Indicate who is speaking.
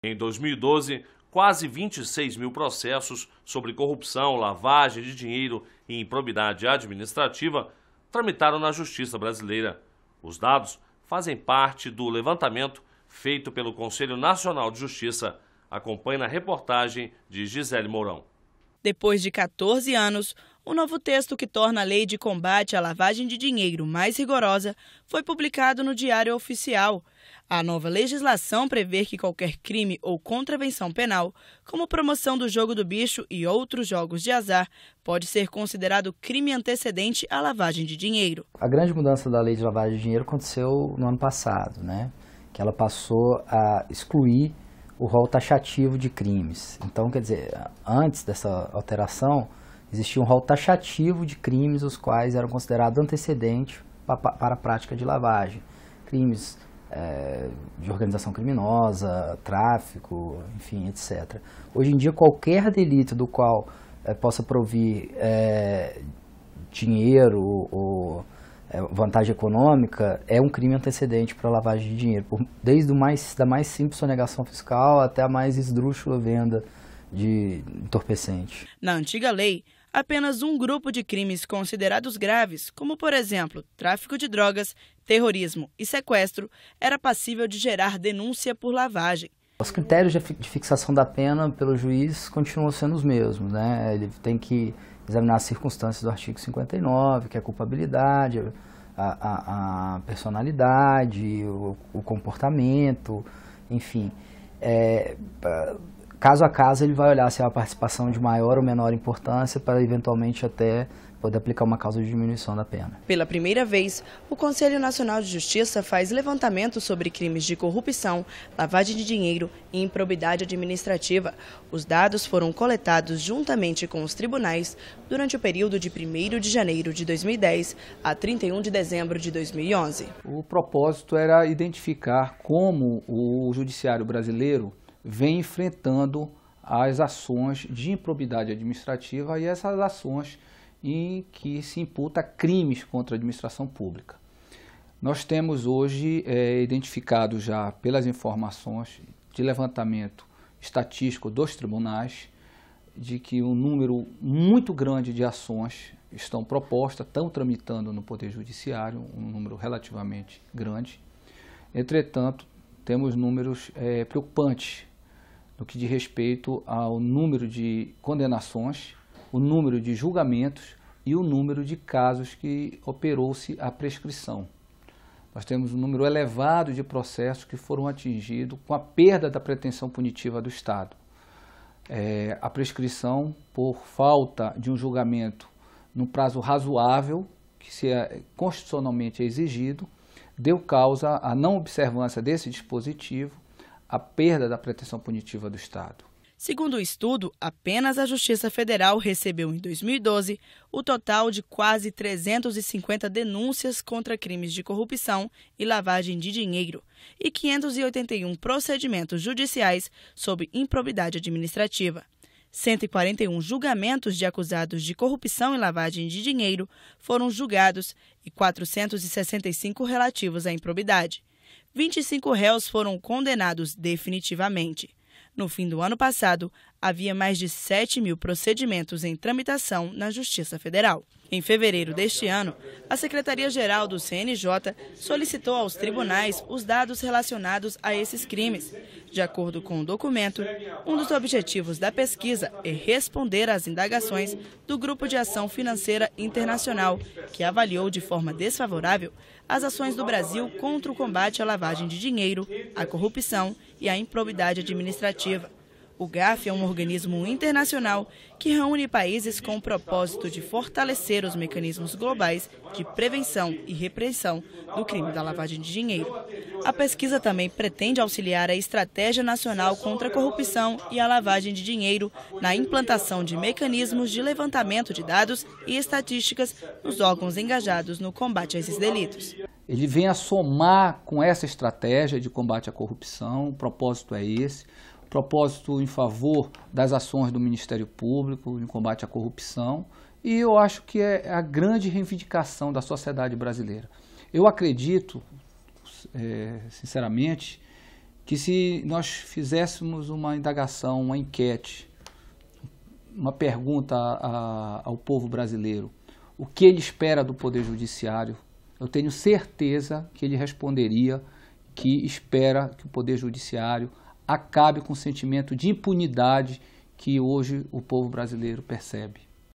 Speaker 1: Em 2012, quase 26 mil processos sobre corrupção, lavagem de dinheiro e improbidade administrativa tramitaram na Justiça Brasileira. Os dados fazem parte do levantamento feito pelo Conselho Nacional de Justiça. Acompanhe na reportagem de Gisele Mourão. Depois de 14 anos, o novo texto que torna a lei de combate à lavagem de dinheiro mais rigorosa foi publicado no Diário Oficial. A nova legislação prevê que qualquer crime ou contravenção penal, como promoção do jogo do bicho e outros jogos de azar, pode ser considerado crime antecedente à lavagem de dinheiro.
Speaker 2: A grande mudança da lei de lavagem de dinheiro aconteceu no ano passado, né? Que ela passou a excluir o rol taxativo de crimes. Então, quer dizer, antes dessa alteração, Existia um rol taxativo de crimes os quais eram considerados antecedentes para a prática de lavagem. Crimes é, de organização criminosa, tráfico, enfim, etc. Hoje em dia, qualquer delito do qual é, possa provir é, dinheiro ou vantagem econômica é um crime antecedente para lavagem de dinheiro, por, desde o mais, da mais simples sonegação fiscal até a mais esdrúxula venda de entorpecente.
Speaker 1: Na antiga lei, apenas um grupo de crimes considerados graves, como por exemplo tráfico de drogas, terrorismo e sequestro, era passível de gerar denúncia por lavagem. Os
Speaker 2: critérios de fixação da pena pelo juiz continuam sendo os mesmos, né? Ele tem que examinar as circunstâncias do artigo 59, que é a culpabilidade, a, a, a personalidade, o, o, comportamento, enfim. É, Caso a caso, ele vai olhar se é uma participação de maior ou menor importância para eventualmente até poder aplicar uma causa de diminuição da pena.
Speaker 1: Pela primeira vez, o Conselho Nacional de Justiça faz levantamento sobre crimes de corrupção, lavagem de dinheiro e improbidade administrativa. Os dados foram coletados juntamente com os tribunais durante o período de 1 de janeiro de 2010 a 31 de dezembro de 2011.
Speaker 3: O propósito era identificar como o judiciário brasileiro vem enfrentando as ações de improbidade administrativa e essas ações em que se imputa crimes contra a administração pública. Nós temos hoje é, identificado já pelas informações de levantamento estatístico dos tribunais de que um número muito grande de ações estão propostas, estão tramitando no Poder Judiciário, um número relativamente grande. Entretanto, temos números é, preocupantes no que diz respeito ao número de condenações, o número de julgamentos e o número de casos que operou-se a prescrição. Nós temos um número elevado de processos que foram atingidos com a perda da pretensão punitiva do Estado. É, a prescrição por falta de um julgamento no prazo razoável, que se é, constitucionalmente é exigido, deu causa à não observância desse dispositivo, à perda da pretensão punitiva do Estado.
Speaker 1: Segundo o estudo, apenas a Justiça Federal recebeu em 2012 o total de quase 350 denúncias contra crimes de corrupção e lavagem de dinheiro e 581 procedimentos judiciais sob improbidade administrativa. 141 julgamentos de acusados de corrupção e lavagem de dinheiro foram julgados e 465 relativos à improbidade. 25 réus foram condenados definitivamente. No fim do ano passado, havia mais de 7 mil procedimentos em tramitação na Justiça Federal. Em fevereiro deste ano, a Secretaria-Geral do CNJ solicitou aos tribunais os dados relacionados a esses crimes. De acordo com o documento, um dos objetivos da pesquisa é responder às indagações do Grupo de Ação Financeira Internacional, que avaliou de forma desfavorável as ações do Brasil contra o combate à lavagem de dinheiro, à corrupção e à improbidade administrativa. O GAF é um organismo internacional que reúne países com o propósito de fortalecer os mecanismos globais de prevenção e repressão do crime da lavagem de dinheiro. A pesquisa também pretende auxiliar a estratégia nacional contra a corrupção e a lavagem de dinheiro na implantação de mecanismos de levantamento de dados e estatísticas nos órgãos engajados no combate a esses delitos.
Speaker 3: Ele vem a somar com essa estratégia de combate à corrupção, o propósito é esse propósito em favor das ações do Ministério Público, em combate à corrupção, e eu acho que é a grande reivindicação da sociedade brasileira. Eu acredito, é, sinceramente, que se nós fizéssemos uma indagação, uma enquete, uma pergunta a, ao povo brasileiro, o que ele espera do Poder Judiciário, eu tenho certeza que ele responderia que espera que o Poder Judiciário acabe com o sentimento de impunidade que hoje o povo brasileiro percebe.